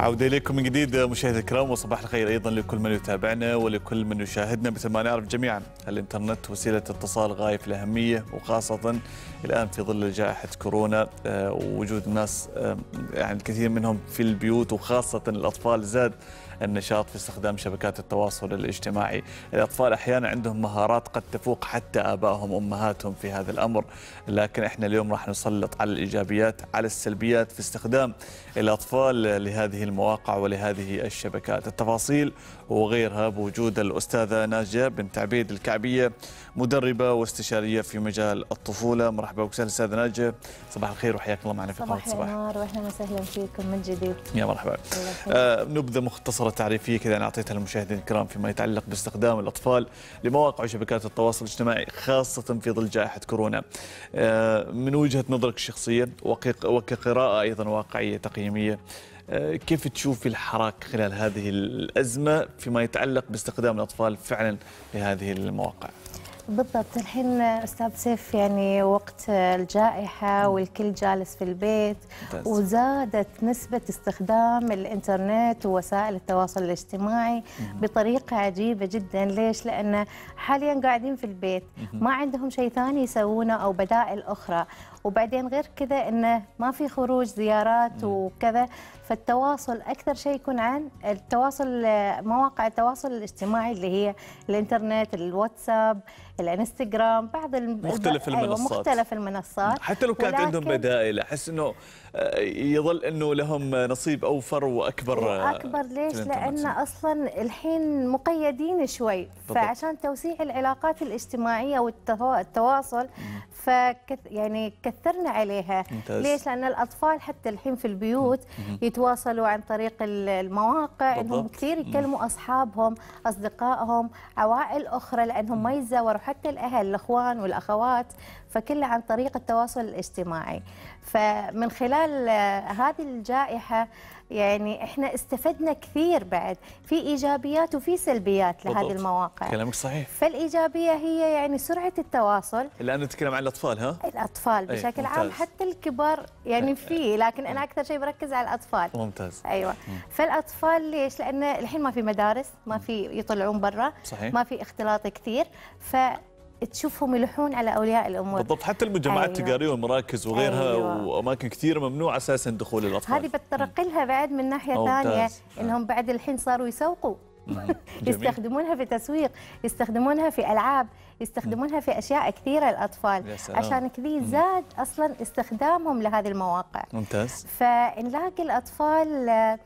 عودة إليكم من جديد مشاهدي الكرام وصباح الخير أيضا لكل من يتابعنا ولكل من يشاهدنا مثل ما نعرف جميعا الإنترنت وسيلة اتصال غاية في الأهمية وخاصة الآن في ظل جائحة كورونا آه، ووجود الناس آه، يعني الكثير منهم في البيوت وخاصة الأطفال زاد النشاط في استخدام شبكات التواصل الاجتماعي الأطفال أحيانا عندهم مهارات قد تفوق حتى آبائهم أمهاتهم في هذا الأمر لكن إحنا اليوم راح نسلط على الإيجابيات على السلبيات في استخدام الأطفال لهذه المواقع ولهذه الشبكات التفاصيل وغيرها بوجود الأستاذة ناجية بنت عبيد الكعبية مدربة واستشارية في مجال الطفولة مرحبا بك أستاذة ناجية صباح الخير وحياك الله معنا في قناة صباح النور وأهلا وسهلا فيكم من جديد يا مرحبا آه نبذة مختصرة فقرة تعريفية كذا أنا أعطيتها للمشاهدين الكرام فيما يتعلق باستخدام الأطفال لمواقع وشبكات التواصل الاجتماعي خاصة في ظل جائحة كورونا آه، من وجهة نظرك الشخصية وكقراءة أيضا واقعية تقييمية آه، كيف تشوف الحراك خلال هذه الأزمة فيما يتعلق باستخدام الأطفال فعلا لهذه المواقع؟ بالضبط الحين استاذ سيف يعني وقت الجائحه والكل جالس في البيت وزادت نسبه استخدام الانترنت ووسائل التواصل الاجتماعي بطريقه عجيبه جدا ليش لان حاليا قاعدين في البيت ما عندهم شيء ثاني يسوونه او بدائل اخرى وبعدين غير كذا انه ما في خروج زيارات وكذا فالتواصل اكثر شيء يكون عن التواصل مواقع التواصل الاجتماعي اللي هي الانترنت الواتساب الانستغرام بعض مختلف أيوة، المنصات أيوة مختلف المنصات حتى لو كانت ولكن... عندهم بدائل احس انه آه، يظل انه لهم نصيب اوفر واكبر آه، اكبر ليش؟ لان اصلا الحين مقيدين شوي بالضبط. فعشان توسيع العلاقات الاجتماعيه والتواصل فكث يعني كث كثرنا عليها ممتاز. ليش لان الاطفال حتى الحين في البيوت يتواصلوا عن طريق المواقع بالضبط. انهم كثير يكلموا اصحابهم اصدقائهم عوائل اخرى لانهم ما يتزاوروا حتى الاهل الاخوان والاخوات فكله عن طريق التواصل الاجتماعي فمن خلال آه، هذه الجائحه يعني احنا استفدنا كثير بعد في ايجابيات وفي سلبيات لهذه بالضبط. المواقع كلامك صحيح فالايجابيه هي يعني سرعه التواصل الان نتكلم عن الاطفال ها الاطفال إيه، بشكل ممتاز. عام حتى الكبار يعني إيه، في لكن انا إيه. اكثر شيء بركز على الاطفال ممتاز ايوه مم. فالاطفال ليش لان الحين ما في مدارس ما في يطلعون برا ما في اختلاط كثير ف تشوفهم يلحون على اولياء الامور بالضبط حتى المجمعات التجاريه أيوة. والمراكز وغيرها أيوة. واماكن كثيره ممنوع اساسا دخول الاطفال هذه بتطرق لها بعد من ناحيه ثانيه آه. انهم بعد الحين صاروا يسوقوا يستخدمونها في تسويق يستخدمونها في العاب يستخدمونها في اشياء كثيره الاطفال عشان كذي زاد اصلا استخدامهم لهذه المواقع ممتاز فنلاقي الاطفال آه،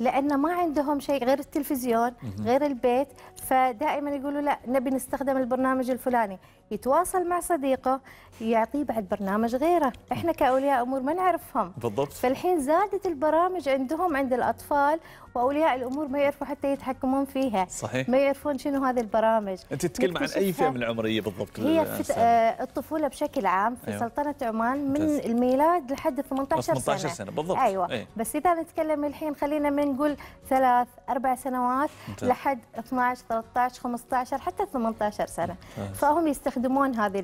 لان ما عندهم شيء غير التلفزيون غير البيت فدائما يقولوا لا نبي نستخدم البرنامج الفلاني يتواصل مع صديقه يعطيه بعد برنامج غيره احنا كاولياء امور ما نعرفهم بالضبط فالحين زادت البرامج عندهم عند الاطفال واولياء الامور ما يعرفوا حتى يتحكمون فيها صحيح ما يعرفون شنو هذه البرامج انت تتكلم عن اي فئه من العمريه بالضبط هي في آه، الطفوله بشكل عام في أيوة. سلطنه عمان من بس. الميلاد لحد 18 سنه 18 سنه بالضبط ايوه أي. أيوه. بس اذا نتكلم الحين خلينا من نقول ثلاث اربع سنوات ممتاز. لحد 12 13 13 15 حتى 18 سنه آه. فهم يستخدمون هذه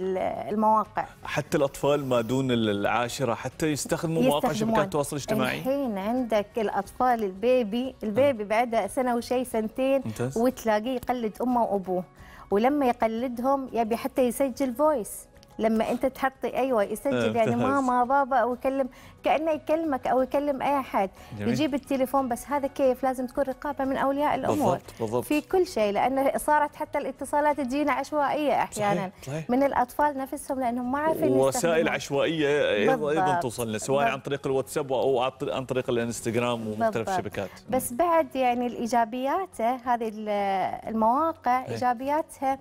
المواقع حتى الاطفال ما دون العاشره حتى يستخدموا مواقع شبكات التواصل الاجتماعي الحين عندك الاطفال البيبي البيبي آه. بعد سنه وشي سنتين وتلاقيه يقلد امه وابوه ولما يقلدهم يبي حتى يسجل فويس لما انت تحطي ايوه يسجل آه، يعني ماما بابا او يكلم كانه يكلمك او يكلم اي احد يجيب التليفون بس هذا كيف لازم تكون رقابه من اولياء الامور بالضبط في كل شيء لان صارت حتى الاتصالات تجينا عشوائيه احيانا صحيح صحيح من الاطفال نفسهم لانهم ما عارفين وسائل عشوائيه ايضا ايضا توصلنا سواء عن طريق الواتساب او عن طريق الانستغرام ومختلف الشبكات بس بعد يعني الايجابيات هذه المواقع إيه. ايجابياتها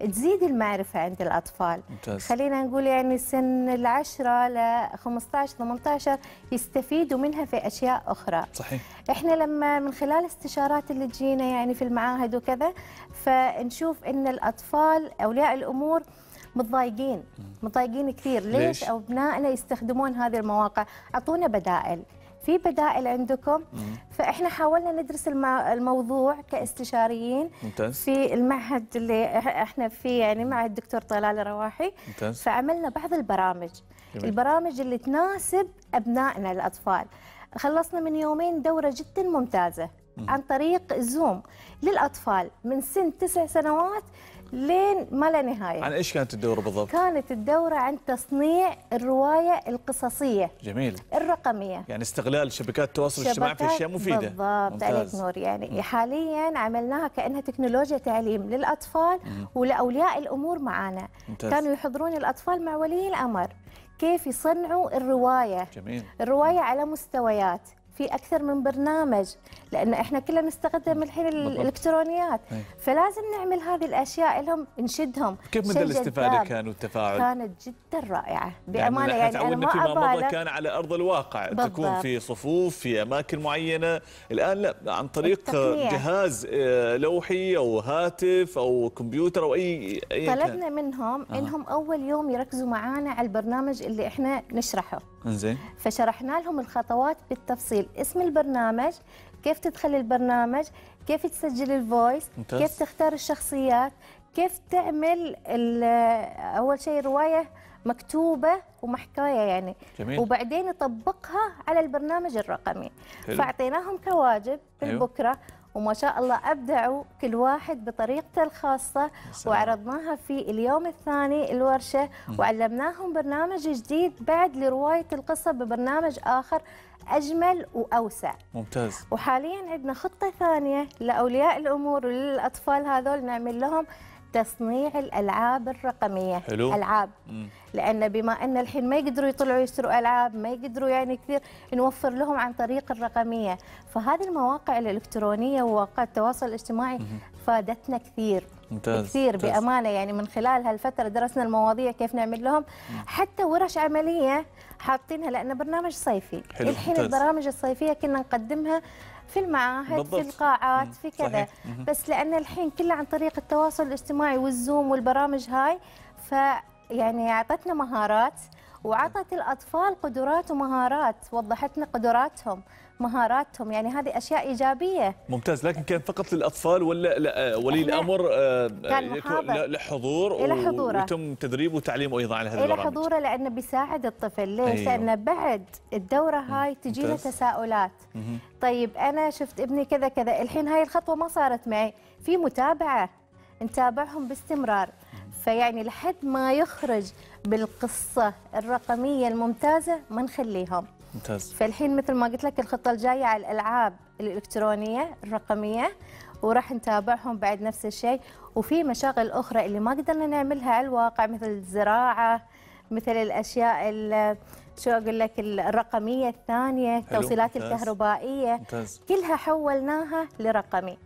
تزيد المعرفه عند الاطفال ممتاز. خلينا نقول يعني سن العشرة ل 15 18 يستفيدوا منها في اشياء اخرى صحيح احنا لما من خلال استشارات اللي تجينا يعني في المعاهد وكذا فنشوف ان الاطفال اولياء الامور متضايقين متضايقين كثير ليش, ليش؟ ابنائنا يستخدمون هذه المواقع اعطونا بدائل في بدائل عندكم فاحنا حاولنا ندرس الموضوع كاستشاريين ممتاز. في المعهد اللي احنا فيه يعني مع الدكتور طلال رواحي ممتاز. فعملنا بعض البرامج جميل. البرامج اللي تناسب ابنائنا الاطفال خلصنا من يومين دوره جدا ممتازه عن طريق زوم للاطفال من سن تسع سنوات لين ما لا نهايه. عن ايش كانت الدوره بالضبط؟ كانت الدوره عن تصنيع الروايه القصصيه. جميل. الرقميه. يعني استغلال شبكات التواصل الاجتماعي في اشياء مفيده. بالضبط عليك نور يعني م. حاليا عملناها كانها تكنولوجيا تعليم للاطفال م. ولاولياء الامور معانا. ممتاز. كانوا يحضرون الاطفال مع ولي الامر. كيف يصنعوا الرواية جميل. الرواية على مستويات في اكثر من برنامج لان احنا كلنا نستخدم الحين الالكترونيات فلازم نعمل هذه الاشياء لهم نشدهم كيف مدى الاستفاده كان والتفاعل؟ كانت جدا رائعه بامانه يعني, يعني انا ما فيما مضى كان على ارض الواقع بالضبط. تكون في صفوف في اماكن معينه الان لا عن طريق التقنية. جهاز آه، لوحي او هاتف او كمبيوتر او اي, أي طلبنا كان. منهم آه. انهم اول يوم يركزوا معانا على البرنامج اللي احنا نشرحه زين فشرحنا لهم الخطوات بالتفصيل اسم البرنامج كيف تدخل البرنامج كيف تسجل الفويس ممتاز. كيف تختار الشخصيات كيف تعمل اول شيء روايه مكتوبه ومحكايه يعني جميل. وبعدين يطبقها على البرنامج الرقمي حلو. فاعطيناهم كواجب أيوه. بالبكره أيوه. وما شاء الله ابدعوا كل واحد بطريقته الخاصه السلام. وعرضناها في اليوم الثاني الورشه م. وعلمناهم برنامج جديد بعد لروايه القصه ببرنامج اخر أجمل وأوسع ممتاز وحاليا عندنا خطة ثانية لأولياء الأمور وللأطفال هذول نعمل لهم تصنيع الالعاب الرقميه حلو. العاب مم. لان بما ان الحين ما يقدروا يطلعوا يشتروا العاب ما يقدروا يعني كثير نوفر لهم عن طريق الرقميه فهذه المواقع الالكترونيه ومواقع التواصل الاجتماعي مم. فادتنا كثير ممتاز. كثير ممتاز. بامانه يعني من خلال هالفتره درسنا المواضيع كيف نعمل لهم مم. حتى ورش عمليه حاطينها لان برنامج صيفي حلو. الحين ممتاز. البرامج الصيفيه كنا نقدمها في المعاهد بالضبط. في القاعات في كذا بس لان الحين كله عن طريق التواصل الاجتماعي والزوم والبرامج هاي ف يعني اعطتنا مهارات وعطت الاطفال قدرات ومهارات وضحتنا قدراتهم مهاراتهم يعني هذه اشياء ايجابيه ممتاز لكن كان فقط للاطفال ولا آه، ولي الامر آه، آه، لحضور الى حضوره وتم تدريب وتعليمه ايضا على هذه البرامج حضوره لانه بيساعد الطفل ليش؟ أيوه. لانه بعد الدوره هاي تجينا تساؤلات مم. طيب انا شفت ابني كذا كذا الحين هاي الخطوه ما صارت معي في متابعه نتابعهم باستمرار فيعني لحد ما يخرج بالقصه الرقميه الممتازه ما نخليهم ممتاز فالحين مثل ما قلت لك الخطه الجايه على الالعاب الالكترونيه الرقميه وراح نتابعهم بعد نفس الشيء وفي مشاغل اخرى اللي ما قدرنا نعملها على الواقع مثل الزراعه مثل الاشياء شو اقول لك الرقميه الثانيه التوصيلات الكهربائيه ممتاز. كلها حولناها لرقمي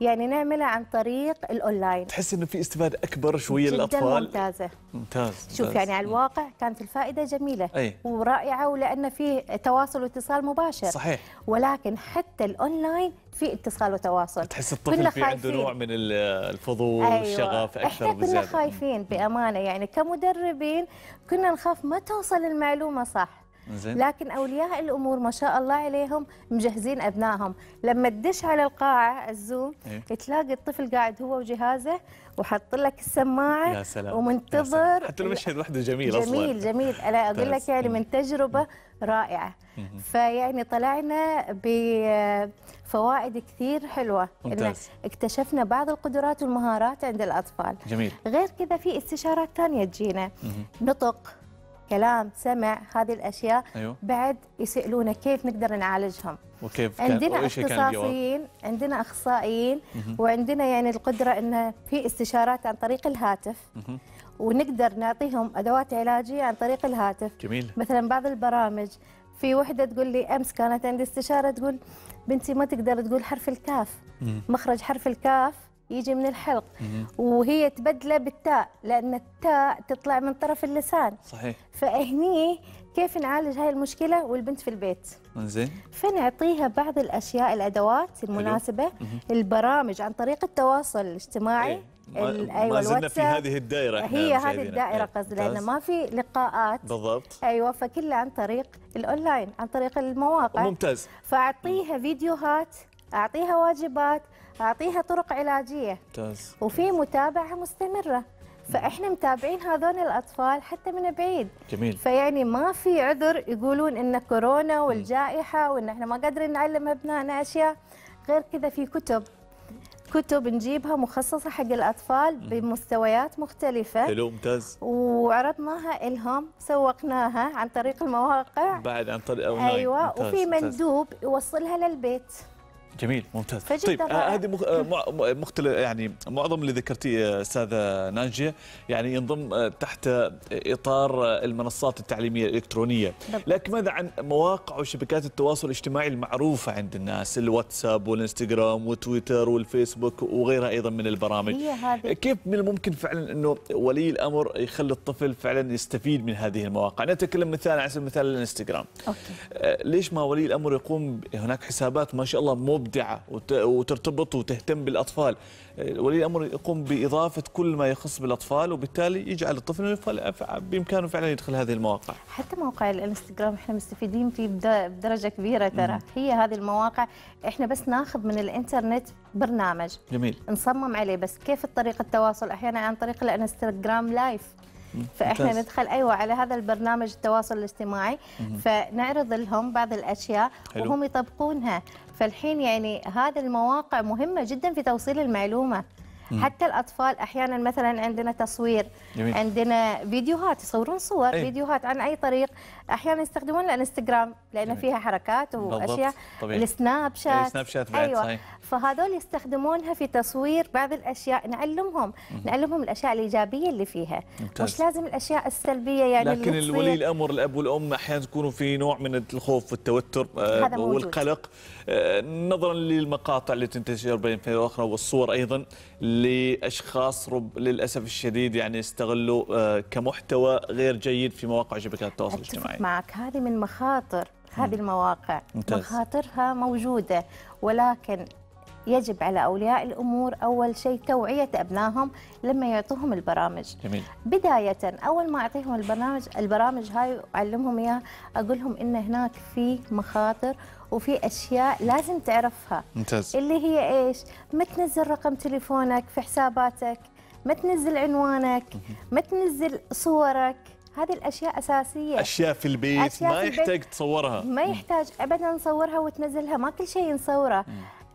يعني نعملها عن طريق الاونلاين تحس انه في استفاده اكبر شويه للاطفال ممتازه ممتاز شوف ممتاز. يعني على الواقع كانت الفائده جميله أي. ورائعه ولان في تواصل واتصال مباشر صحيح ولكن حتى الاونلاين في اتصال وتواصل تحس الطفل في عنده نوع من الفضول أيوة. والشغف اكثر احنا كنا خايفين بامانه يعني كمدربين كنا نخاف ما توصل المعلومه صح لكن اولياء الامور ما شاء الله عليهم مجهزين ابنائهم لما تدش على القاعه الزوم إيه؟ تلاقي الطفل قاعد هو وجهازه وحط لك السماعه يا سلام. ومنتظر يا سلام. حتى المشهد وحده جميل, جميل اصلا جميل جميل انا اقول لك يعني من تجربه رائعه فيعني طلعنا بفوائد كثير حلوه ممتاز. اكتشفنا بعض القدرات والمهارات عند الاطفال جميل غير كذا في استشارات ثانيه تجينا نطق كلام سمع هذه الاشياء أيوه؟ بعد يسالونا كيف نقدر نعالجهم وكيف كان عندنا اختصاصيين عندنا اخصائيين وعندنا يعني القدره ان في استشارات عن طريق الهاتف ونقدر نعطيهم ادوات علاجيه عن طريق الهاتف جميل مثلا بعض البرامج في وحده تقول لي امس كانت عندي استشاره تقول بنتي ما تقدر تقول حرف الكاف مخرج حرف الكاف يجي من الحلق وهي تبدله بالتاء لان التاء تطلع من طرف اللسان صحيح فهني كيف نعالج هاي المشكله والبنت في البيت زين فنعطيها بعض الاشياء الادوات المناسبه البرامج عن طريق التواصل الاجتماعي إيه. ما, ايوه زلنا في هذه الدائره هي هذه الدائره إيه. قصدي لان ما في لقاءات بالضبط ايوه فكلها عن طريق الاونلاين عن طريق المواقع ممتاز فاعطيها فيديوهات اعطيها واجبات اعطيها طرق علاجيه ممتاز وفي متابعه مستمره فاحنا متابعين هذول الاطفال حتى من بعيد جميل فيعني ما في عذر يقولون ان كورونا والجائحه وان احنا ما قادرين نعلم ابنائنا اشياء غير كذا في كتب كتب نجيبها مخصصة حق الأطفال بمستويات مختلفة حلو ممتاز وعرضناها الهم سوقناها عن طريق المواقع بعد عن طريق أونلاين أيوة ممتاز. وفي مندوب يوصلها للبيت جميل ممتاز طيب آه، هذه مخ... آه، مختلف يعني معظم اللي ذكرتيه آه، استاذه ناجيه يعني ينضم تحت اطار المنصات التعليميه الالكترونيه لكن ماذا عن مواقع وشبكات التواصل الاجتماعي المعروفه عند الناس الواتساب والانستغرام وتويتر والفيسبوك وغيرها ايضا من البرامج هي هذه. كيف من الممكن فعلا انه ولي الامر يخلي الطفل فعلا يستفيد من هذه المواقع نتكلم مثال على سبيل المثال الانستغرام أوكي. ليش ما ولي الامر يقوم هناك حسابات ما شاء الله مو مبدعه وترتبط وتهتم بالاطفال آه، ولي الامر يقوم باضافه كل ما يخص بالاطفال وبالتالي يجعل الطفل بامكانه فعلا يدخل هذه المواقع حتى موقع الانستغرام احنا مستفيدين فيه بدرجه كبيره ترى هي هذه المواقع احنا بس ناخذ من الانترنت برنامج جميل نصمم عليه بس كيف طريقه التواصل احيانا عن طريق الانستغرام لايف فاحنا ندخل ايوه على هذا البرنامج التواصل الاجتماعي فنعرض لهم بعض الاشياء وهم يطبقونها فالحين يعني هذه المواقع مهمه جدا في توصيل المعلومه مم. حتى الاطفال احيانا مثلا عندنا تصوير جميل. عندنا فيديوهات يصورون صور أي. فيديوهات عن اي طريق احيانا يستخدمون الانستغرام لان جميل. فيها حركات واشياء طبيعي. السناب شات السناب شات ايوه صحيح. فهذول يستخدمونها في تصوير بعض الاشياء نعلمهم مم. نعلمهم الاشياء الايجابيه اللي فيها ممتاز. مش لازم الاشياء السلبيه يعني لكن الولي الامر الاب والام احيانا يكونوا في نوع من الخوف والتوتر آه، هذا والقلق آه، نظرا للمقاطع اللي تنتشر بين فتره واخرى والصور ايضا لاشخاص رب للاسف الشديد يعني استغلوا آه، كمحتوى غير جيد في مواقع شبكات التواصل الاجتماعي معك هذه من مخاطر هذه المواقع ممتاز. مخاطرها موجوده ولكن يجب على أولياء الأمور أول شيء توعية أبنائهم لما يعطوهم البرامج جميل. بداية أول ما أعطيهم البرامج البرامج هاي وأعلمهم إياها أقول لهم إن هناك في مخاطر وفي اشياء لازم تعرفها ممتاز اللي هي ايش؟ ما تنزل رقم تليفونك في حساباتك، ما تنزل عنوانك، ما تنزل صورك، هذه الاشياء اساسيه اشياء في البيت أشياء ما في البيت يحتاج تصورها ما يحتاج ابدا نصورها وتنزلها ما كل شيء نصوره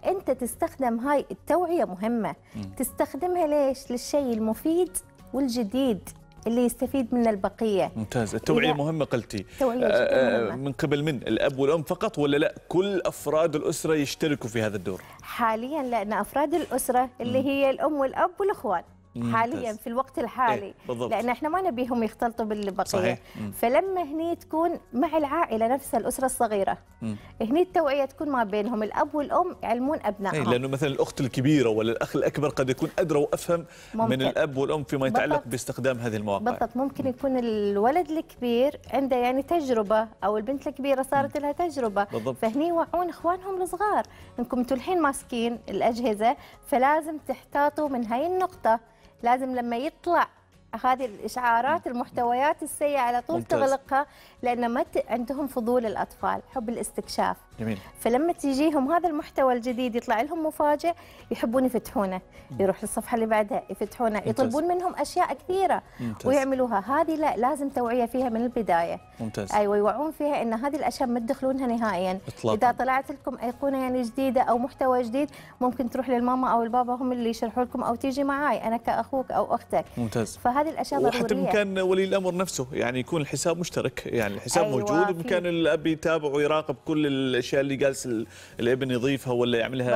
انت تستخدم هاي التوعيه مهمه مم. تستخدمها ليش للشيء المفيد والجديد اللي يستفيد منه البقيه ممتاز التوعيه مهمه قلتي التوعية جداً آه، آه، مهمة. من قبل من الاب والام فقط ولا لا كل افراد الاسره يشتركوا في هذا الدور حاليا لان افراد الاسره اللي مم. هي الام والاب والاخوان حاليا في الوقت إيه، الحالي إيه لان احنا ما نبيهم يختلطوا بالبقيه صحيح. فلما هني تكون مع العائله نفسها الاسره الصغيره مم. هني التوعيه تكون ما بينهم الاب والام يعلمون ابنائهم إيه لانه مثلا الاخت الكبيره ولا الاخ الاكبر قد يكون ادرى وافهم ممكن. من الاب والام فيما يتعلق باستخدام هذه المواقع بالضبط ممكن يكون الولد الكبير عنده يعني تجربه او البنت الكبيره صارت لها تجربه بالضبط. فهني يوعون اخوانهم الصغار انكم انتم الحين ماسكين الاجهزه فلازم تحتاطوا من هاي النقطه لازم لما يطلع هذه الاشعارات المحتويات السيئه على طول ممتاز. تغلقها لان ما ت... عندهم فضول الاطفال حب الاستكشاف جميل. فلما تجيهم هذا المحتوى الجديد يطلع لهم مفاجئ يحبون يفتحونه يروح للصفحه اللي بعدها يفتحونه ممتاز. يطلبون منهم اشياء كثيره ممتاز. ويعملوها هذه لا لازم توعيه فيها من البدايه ممتاز. ايوه يوعون فيها ان هذه الاشياء ما تدخلونها نهائيا إطلاقاً. اذا طلعت لكم ايقونه يعني جديده او محتوى جديد ممكن تروح للماما او البابا هم اللي يشرحوا لكم او تيجي معي انا كاخوك او اختك ممتاز. هذه الاشياء ضروريه وحتى بامكان ولي الامر نفسه يعني يكون الحساب مشترك يعني الحساب أيوة موجود بامكان الاب يتابع ويراقب كل الاشياء اللي جالس الابن يضيفها ولا يعملها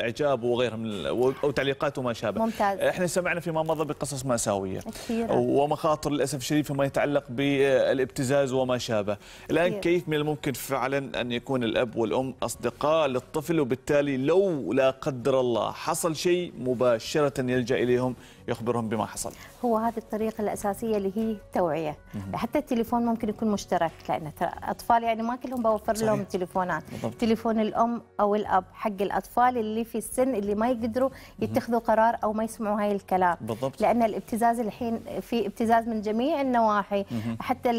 اعجاب وغيرها من او تعليقات وما شابه ممتاز احنا سمعنا فيما مضى بقصص ماساويه كثيرة. ومخاطر للاسف الشديد فيما يتعلق بالابتزاز وما شابه الان كثير. كيف من الممكن فعلا ان يكون الاب والام اصدقاء للطفل وبالتالي لو لا قدر الله حصل شيء مباشره يلجا اليهم يخبرهم بما حصل هو هذه الطريقه الاساسيه اللي هي التوعيه حتى التليفون ممكن يكون مشترك لان اطفال يعني ما كلهم بوفر صحيح. لهم تليفونات بالضبط. تليفون الام او الاب حق الاطفال اللي في السن اللي ما يقدروا يتخذوا قرار او ما يسمعوا هاي الكلام بالضبط. لان الابتزاز الحين في ابتزاز من جميع النواحي مم. حتى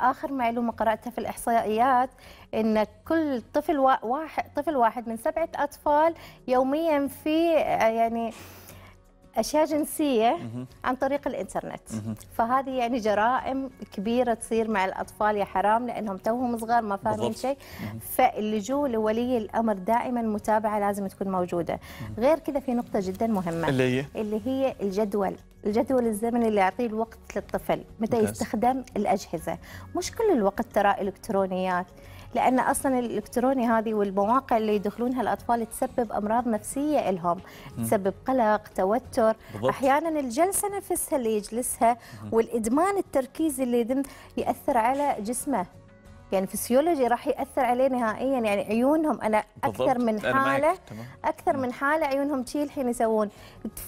اخر معلومه قراتها في الاحصائيات ان كل طفل واحد طفل واحد من سبعه اطفال يوميا في آه، يعني اشياء جنسيه عن طريق الانترنت فهذه يعني جرائم كبيره تصير مع الاطفال يا حرام لانهم توهم صغار ما فاهمين شيء فاللجوء لولي الامر دائما متابعه لازم تكون موجوده غير كذا في نقطه جدا مهمه اللي هي اللي هي الجدول الجدول الزمني اللي يعطيه الوقت للطفل متى يستخدم الاجهزه مش كل الوقت ترى الكترونيات لان اصلا الالكتروني هذه والمواقع اللي يدخلونها الاطفال تسبب امراض نفسيه لهم تسبب قلق توتر بالضبط. احيانا الجلسه نفسها اللي يجلسها والادمان التركيز اللي يدم ياثر على جسمه يعني فسيولوجي راح ياثر عليه نهائيا يعني عيونهم انا اكثر من حاله اكثر من حاله عيونهم شي الحين يسوون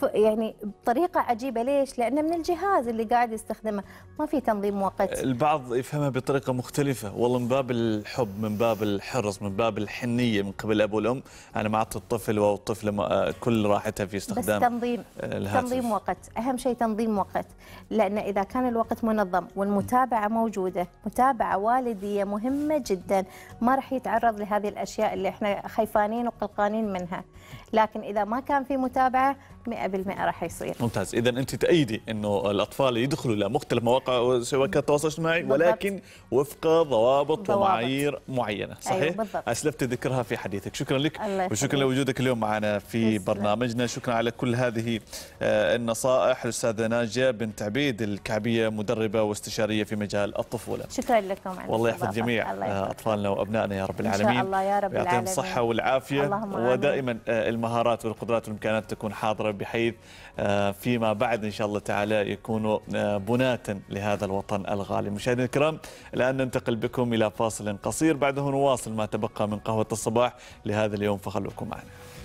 يعني بطريقه عجيبه ليش؟ لانه من الجهاز اللي قاعد يستخدمه ما في تنظيم وقت البعض يفهمها بطريقه مختلفه والله من باب الحب من باب الحرص من باب الحنيه من قبل الاب والام انا ما اعطي الطفل او الطفله كل راحتها في استخدام بس تنظيم آه، الهاتف. تنظيم وقت اهم شيء تنظيم وقت لان اذا كان الوقت منظم والمتابعه موجوده متابعه والديه مهمه جدا ما راح يتعرض لهذه الاشياء اللي احنا خايفانين وقلقانين منها لكن إذا ما كان في متابعة 100% راح يصير ممتاز إذا أنت تأيدي أنه الأطفال يدخلوا إلى مختلف مواقع شبكات التواصل الاجتماعي ولكن وفق ضوابط, ضوابط. ومعايير معينة أيوة، صحيح؟ أيوة بالضبط. أسلفت ذكرها في حديثك شكرا لك وشكرا لوجودك اليوم معنا في برنامجنا شكرا على كل هذه آه، النصائح الأستاذة ناجية بنت عبيد الكعبية مدربة واستشارية في مجال الطفولة شكرا لكم على والله يحفظ جميع آه، أطفالنا وأبنائنا يا رب العالمين إن شاء الله يا رب العالمين يعطيهم الصحة والعافية ودائما آه، المهارات والقدرات والامكانات تكون حاضره بحيث آه، فيما بعد ان شاء الله تعالى يكونوا آه، بناة لهذا الوطن الغالي. مشاهدينا الكرام الان ننتقل بكم الى فاصل قصير بعده نواصل ما تبقى من قهوه الصباح لهذا اليوم فخلوكم معنا.